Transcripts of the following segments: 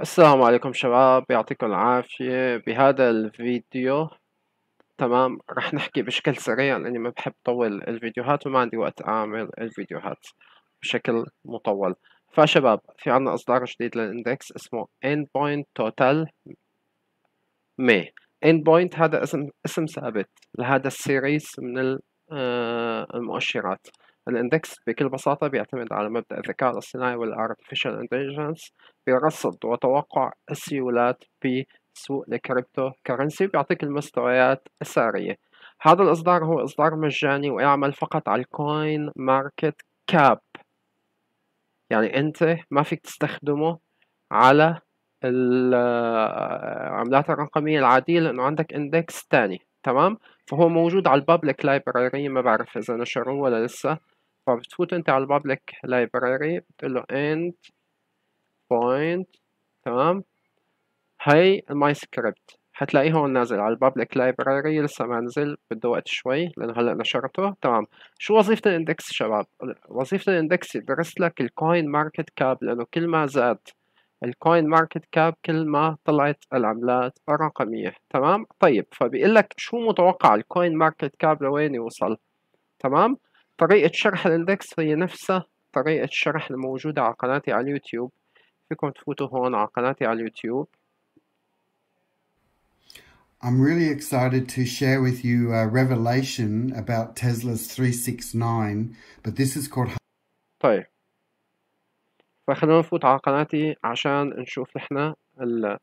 السلام عليكم شباب يعطيكم العافية بهذا الفيديو تمام رح نحكي بشكل سريع لاني ما بحب طول الفيديوهات وما عندي وقت اعمل الفيديوهات بشكل مطول فشباب في عنا اصدار جديد للاندكس اسمه endpoint total may endpoint هذا اسم اسم ثابت لهذا السيريز من آه، المؤشرات الاندكس بكل بساطة بيعتمد على مبدأ الذكاء الاصطناعي والارتفيشال انتليجنس برصد بيرصد وتوقع السيولات بسوق الكريبتو كرنسي بيعطيك المستويات السعرية هذا الإصدار هو إصدار مجاني ويعمل فقط على الكوين ماركت كاب يعني أنت ما فيك تستخدمه على العملات الرقمية العادية لأنه عندك إندكس تاني تمام فهو موجود على البابليك لايبراري ما بعرف إذا نشروه ولا لسه فبتفوت انت على البابليك لايبراري بتقول له end point تمام هاي الماي سكريبت حتلاقيه هون نازل على البابليك لايبراري لسه ما نزل بده وقت شوي لانه هلا نشرته تمام شو وظيفه الاندكس شباب وظيفه الاندكس درست لك الكوين ماركت كاب لانه كل ما زاد الكوين ماركت كاب كل ما طلعت العملات الرقميه تمام طيب فبيقول لك شو متوقع الكوين ماركت كاب لوين يوصل تمام طريقة شرح الاندكس هي نفسها طريقة الشرح الموجودة على قناتي على اليوتيوب فيكم تفوتوا هون على قناتي على اليوتيوب I'm really excited to share with you a revelation about Tesla's 369, but this is called طيب فخلونا نفوت على قناتي عشان نشوف احنا ال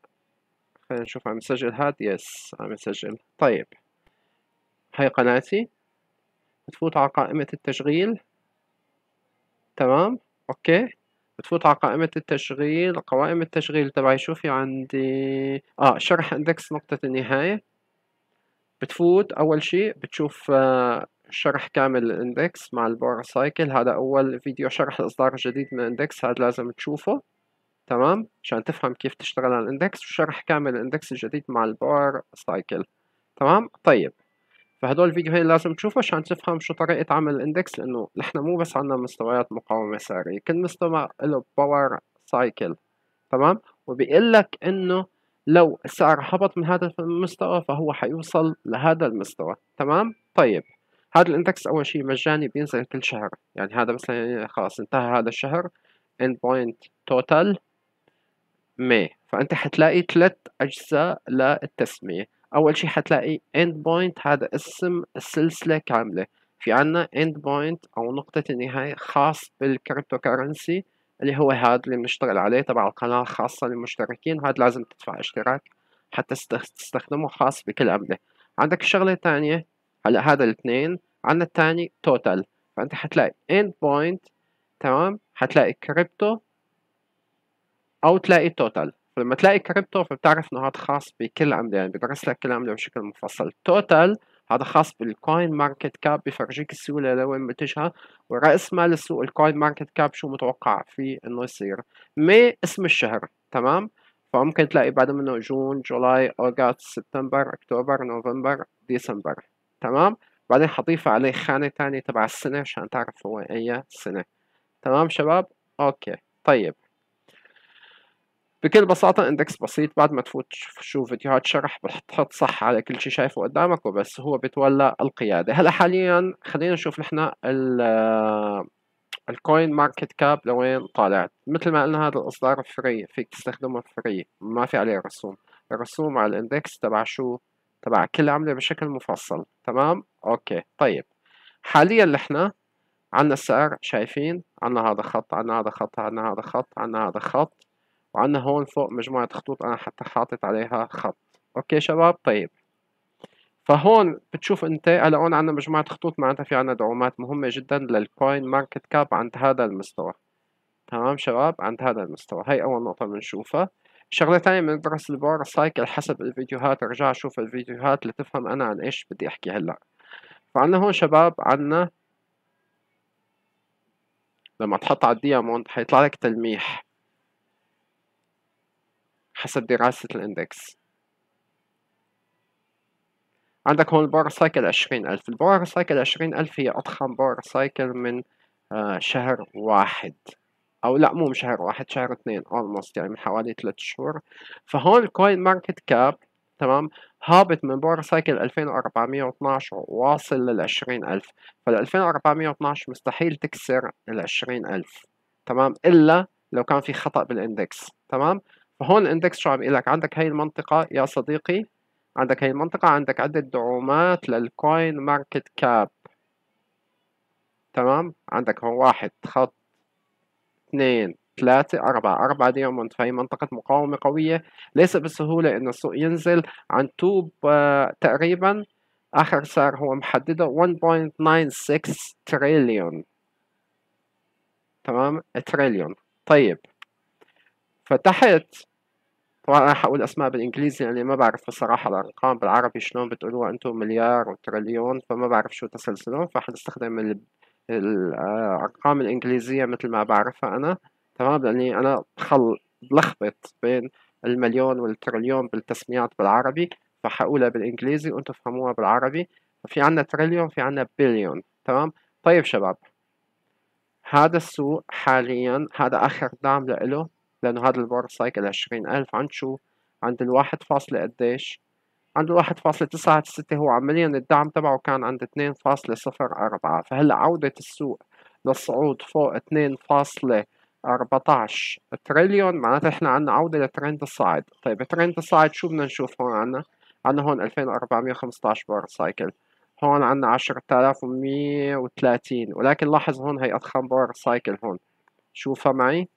خلينا نشوف عم نسجل هاد يس عم نسجل طيب هاي قناتي بتفوت على قائمة التشغيل تمام اوكي بتفوت على قائمة التشغيل قوائم التشغيل تبعي شو في عندي اه شرح اندكس نقطة النهاية بتفوت اول شيء بتشوف آه، شرح كامل الاندكس مع البور سايكل هذا اول فيديو شرح الاصدار الجديد من الاندكس هذا لازم تشوفه تمام عشان تفهم كيف تشتغل على الاندكس وشرح كامل الاندكس الجديد مع البور سايكل تمام طيب فهدول الفيديوهين لازم تشوفها عشان تفهم شو طريقة عمل الاندكس لأنه نحن مو بس عندنا مستويات مقاومة سعرية كل مستوى له باور سايكل تمام وبيقول لك إنه لو السعر هبط من هذا المستوى فهو حيوصل لهذا المستوى تمام طيب هذا الاندكس أول شيء مجاني بينزل كل شهر يعني هذا مثلا خلاص انتهى هذا الشهر اند بوينت total مي فأنت حتلاقي ثلاث أجزاء للتسمية اول شي حتلاقي end point هذا اسم السلسله كامله في عنا end point او نقطه النهايه خاص بالكريبتو كرنسي اللي هو هذا اللي بنشتغل عليه تبع القناه الخاصه للمشتركين هذا لازم تدفع اشتراك حتى تستخدمه خاص بكل عمله عندك شغله ثانيه هلا هذا الاثنين عندنا الثاني توتال فانت حتلاقي end point تمام حتلاقي كريبتو او تلاقي توتال لما تلاقي كريبتو فبتعرف انه هذا خاص بكل عمله يعني بدرس لك كل عمله بشكل مفصل توتال هذا خاص بالكوين ماركت كاب بفرجيك السيوله لوين متجهه ورأس مال السوق الكوين ماركت كاب شو متوقع فيه انه يصير مي اسم الشهر تمام فممكن تلاقي بعد منه جون جولاي اوغست سبتمبر اكتوبر نوفمبر ديسمبر تمام بعدين حضيف عليه خانه ثانيه تبع السنه عشان تعرف هو اي سنه تمام شباب اوكي طيب بكل بساطة اندكس بسيط بعد ما تفوت تشوف فيديوهات شرح بتحط صح على كل شي شايفه قدامك وبس هو بيتولى القيادة هلا حاليا خلينا نشوف نحن الكوين ماركت كاب لوين طالع مثل ما قلنا هذا الاصدار فري فيك تستخدمه فري ما في عليه رسوم الرسوم على الاندكس تبع شو تبع كل عملة بشكل مفصل تمام اوكي طيب حاليا نحن عنا السعر شايفين عنا هذا خط عنا هذا خط عنا هذا خط عنا هذا خط وعندنا هون فوق مجموعة خطوط أنا حتى حاطط عليها خط أوكي شباب طيب فهون بتشوف انت هلا هون عندنا مجموعه خطوط معناتها في عندنا دعومات مهمه جدا للكوين ماركت كاب عند هذا المستوى تمام شباب عند هذا المستوى هي اول نقطه بنشوفها شغله ثانيه بندرس البار سايكل حسب الفيديوهات ارجع شوف الفيديوهات لتفهم انا عن ايش بدي احكي هلا فعندنا هون شباب عندنا لما تحط على الديامونت حيطلع لك تلميح حسب دراسة الاندكس عندك هون الباور سايكل عشرين ألف الباور سايكل عشرين ألف هي أضخم باور سايكل من آه، شهر واحد أو لا مو من شهر واحد شهر اثنين almost يعني من حوالي ثلاث شهور فهون الكوين ماركت كاب تمام هابط من باور سايكل 2412 وواصل لل 20000 فال 2412 مستحيل تكسر ال 20000 تمام إلا لو كان في خطأ بالإندكس تمام فهون الاندكس شو عم يقول لك عندك هاي المنطقة يا صديقي عندك هاي المنطقة عندك عدة دعومات للكوين ماركت كاب تمام عندك هون واحد خط اثنين ثلاثة أربعة أربعة دايموند فهي منطقة مقاومة قوية ليس بالسهولة إن السوق ينزل عن توب آه تقريبا آخر سعر هو محدده 1.96 تريليون تمام تريليون طيب فتحت طبعا انا حقول اسماء بالانجليزي لاني يعني ما بعرف بصراحة الارقام بالعربي شلون بتقولوها انتم مليار وتريليون فما بعرف شو تسلسلهم فحنستخدم الارقام آه، الانجليزية مثل ما بعرفها انا تمام لاني انا بخل بلخبط بين المليون والتريليون بالتسميات بالعربي فحقولها بالانجليزي وانتم فهموها بالعربي في عنا تريليون في عنا بليون تمام طيب شباب هذا السوق حاليا هذا اخر دعم له لأنه هذا الباور سايكل عشرين ألف عند شو عند الواحد فاصلة قديش عند الواحد فاصلة تسعة ستة هو عمليا الدعم تبعه كان عند اتنين فاصلة صفر أربعة فهلا عودة السوق للصعود فوق اتنين فاصلة 14 تريليون معناتها احنا عندنا عوده لترند الصاعد طيب ترند الصاعد شو بدنا نشوف هون عندنا عندنا هون 2415 باور سايكل هون عندنا 10130 ولكن لاحظ هون هي اضخم باور سايكل هون شوفها معي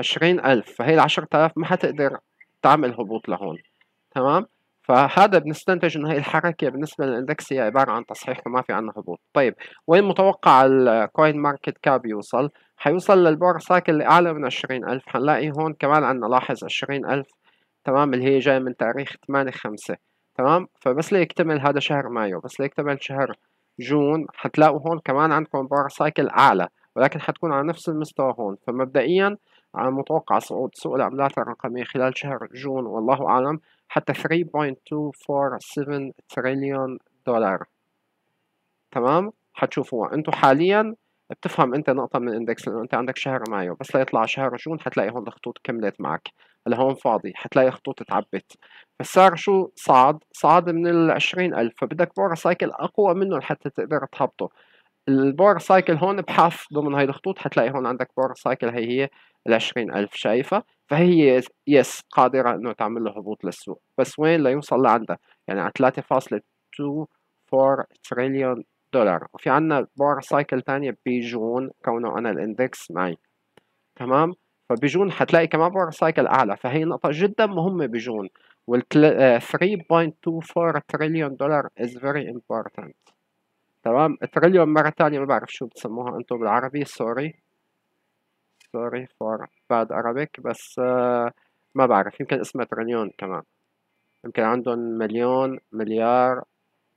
عشرين ألف فهي العشرة آلاف ما حتقدر تعمل هبوط لهون تمام فهذا بنستنتج انه هي الحركه بالنسبه للاندكس هي عباره عن تصحيح وما في عندنا هبوط طيب وين متوقع الكوين ماركت كاب يوصل حيوصل للبور سايكل اللي اعلى من 20000 حنلاقي هون كمان عندنا لاحظ 20000 تمام اللي هي جايه من تاريخ 8 5 تمام فبس ليكتمل هذا شهر مايو بس ليكتمل شهر جون حتلاقوا هون كمان عندكم بور سايكل اعلى ولكن حتكون على نفس المستوى هون فمبدئيا على متوقع صعود سوق العملات الرقمية خلال شهر جون والله أعلم حتى 3.247 تريليون دولار تمام حتشوفوها انتو حاليا بتفهم انت نقطة من الاندكس لانه انت عندك شهر مايو بس ليطلع شهر جون حتلاقي هون الخطوط كملت معك هون فاضي حتلاقي خطوط تعبت فالسعر شو صعد صعد من العشرين الف فبدك بور سايكل اقوى منه لحتى تقدر تهبطه البور سايكل هون بحث ضمن هاي الخطوط حتلاقي هون عندك بور سايكل هي هي العشرين ألف شايفة فهي يس قادرة أنه تعمل له هبوط للسوق بس وين ليوصل لعندها يعني على 3.24 تريليون دولار وفي عنا بور سايكل تانية بجون كونه أنا الاندكس معي تمام فبجون حتلاقي كمان بور سايكل أعلى فهي نقطة جدا مهمة بجون وال 3.24 تريليون دولار is very important تمام تريليون مرة تانية ما بعرف شو بتسموها أنتم بالعربي سوري سوري فور باد عربيك بس آه، ما بعرف يمكن اسمها تريليون كمان يمكن عندهم مليون مليار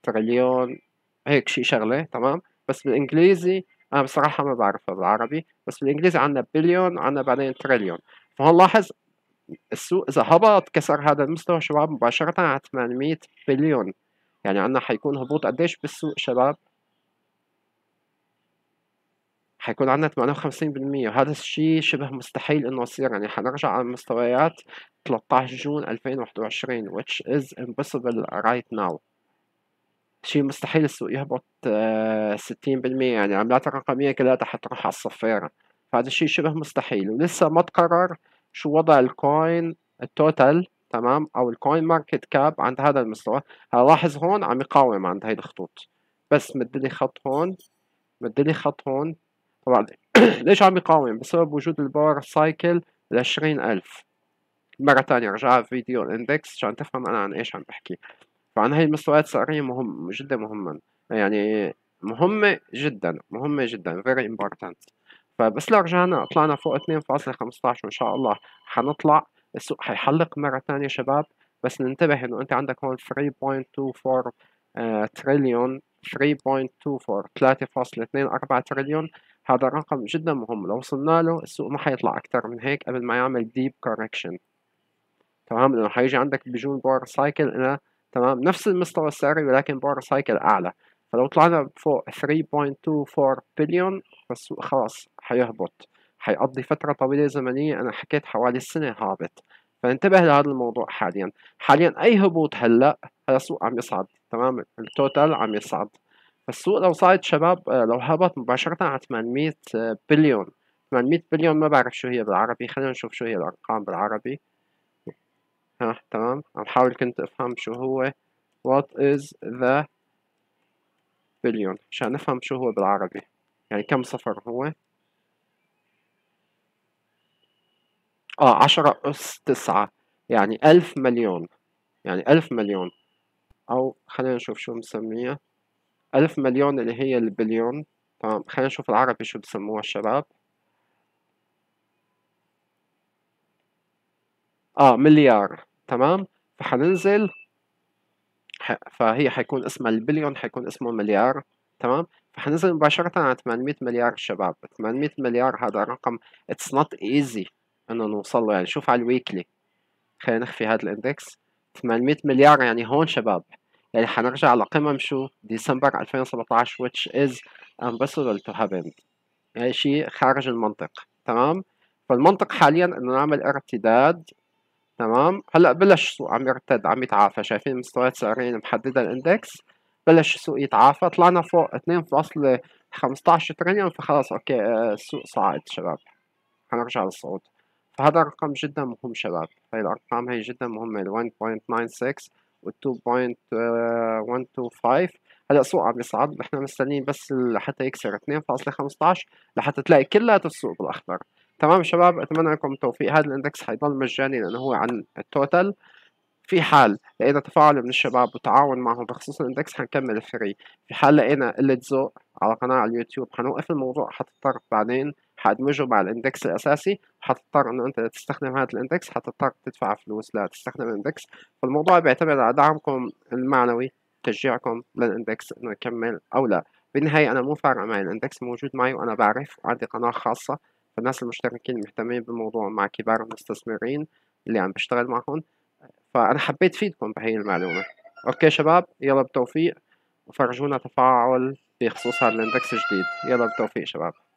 تريليون هيك شي شغلة تمام بس بالإنجليزي أنا بصراحة ما بعرفها بالعربي بس بالإنجليزي عندنا بليون عندنا بعدين تريليون فهون لاحظ السوق إذا هبط كسر هذا المستوى شباب مباشرة على 800 بليون يعني عندنا حيكون هبوط قديش بالسوق شباب حيكون عندنا 58% وهذا الشيء شبه مستحيل انه يصير يعني حنرجع على مستويات 13 جون 2021 which is impossible right now شيء مستحيل السوق يهبط 60% آه، يعني العملات الرقمية كلها حتروح على الصفيرة فهذا الشيء شبه مستحيل ولسه ما تقرر شو وضع الكوين التوتال تمام او الكوين ماركت كاب عند هذا المستوى هلاحظ هون عم يقاوم عند هاي الخطوط بس مدلي خط هون مدلي خط هون طبعا ليش عم يقاوم يعني بسبب وجود الباور سايكل ل 20000 مرة ثانية رجعها فيديو الاندكس عشان تفهم أنا عن إيش عم بحكي فعن هاي المستويات السعرية مهم جدا مهمة يعني مهمة جدا مهمة جدا very important فبس لو رجعنا طلعنا فوق 2.15 وإن شاء الله حنطلع السوق حيحلق مرة ثانية شباب بس ننتبه إنه أنت عندك هون 3.24 تريليون 3.24 3.24 تريليون هذا الرقم جدا مهم لو وصلنا له السوق ما حيطلع اكثر من هيك قبل ما يعمل ديب كوركشن تمام لأنه حيجي عندك بجون باور سايكل انا تمام نفس المستوى السعري ولكن باور سايكل أعلى فلو طلعنا فوق 3.24 بليون فالسوق خلاص حيهبط حيقضي فترة طويلة زمنية أنا حكيت حوالي السنة هابط فانتبه لهذا الموضوع حاليا حاليا أي هبوط هلأ هلا السوق عم يصعد تمام التوتال عم يصعد فالسوق لو صعد شباب آه، لو هبط مباشرة على 800 آه، بليون 800 بليون ما بعرف شو هي بالعربي خلينا نشوف شو هي الأرقام بالعربي ها تمام عم حاول كنت أفهم شو هو what is the بليون عشان نفهم شو هو بالعربي يعني كم صفر هو اه عشرة أس تسعة يعني ألف مليون يعني ألف مليون أو خلينا نشوف شو مسميها ألف مليون اللي هي البليون تمام خلينا نشوف العربي شو بسموها الشباب اه مليار تمام فحننزل فهي حيكون اسمها البليون حيكون اسمه مليار تمام فحننزل مباشرة على 800 مليار شباب 800 مليار هذا رقم it's not easy انه نوصل له يعني شوف على الويكلي خلينا نخفي هذا الاندكس 800 مليار يعني هون شباب يعني على لقمم شو ديسمبر 2017 which is impossible to happen يعني شيء خارج المنطق تمام فالمنطق حاليا انه نعمل ارتداد تمام هلا بلش السوق عم يرتد عم يتعافى شايفين مستويات سعرين محدده الاندكس بلش السوق يتعافى طلعنا فوق 2.15 تريليون فخلاص اوكي آه، السوق صاعد شباب حنرجع للصعود فهذا رقم جدا مهم شباب هاي الارقام هي جدا مهمه 1.96 و2.125 uh, هلا السوق عم يصعد نحن مستنيين بس لحتى يكسر 2.15 لحتى تلاقي كلياته السوق بالاخضر تمام شباب اتمنى لكم التوفيق هذا الاندكس حيضل مجاني لانه هو عن التوتال في حال لقينا تفاعل من الشباب وتعاون معهم بخصوص الاندكس حنكمل الفري في حال لقينا قلة ذوق على قناة على اليوتيوب حنوقف الموضوع حتتطرق بعدين حادمجه مع الاندكس الاساسي حتضطر انه انت تستخدم هذا الاندكس حتضطر تدفع فلوس لا تستخدم فالموضوع بيعتمد على دعمكم المعنوي تشجيعكم للاندكس انه يكمل او لا بالنهاية أنا مو فارق معي الإندكس موجود معي وأنا بعرف وعندي قناة خاصة فالناس المشتركين مهتمين بالموضوع مع كبار المستثمرين اللي عم بشتغل معهم فأنا حبيت فيدكم بهي المعلومة أوكي شباب يلا بتوفيق وفرجونا تفاعل بخصوص هذا الإندكس الجديد يلا بتوفيق شباب